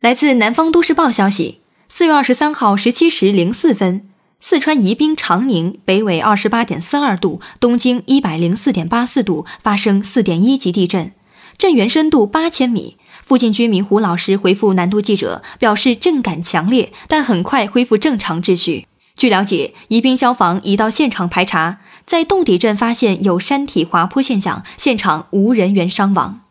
来自南方都市报消息，四月二十三号十七时零四分，四川宜宾长宁北纬二十八点四二度，东经一百零四点八四度发生四点一级地震，震源深度八千米。附近居民胡老师回复南都记者，表示震感强烈，但很快恢复正常秩序。据了解，宜宾消防已到现场排查，在洞底镇发现有山体滑坡现象，现场无人员伤亡。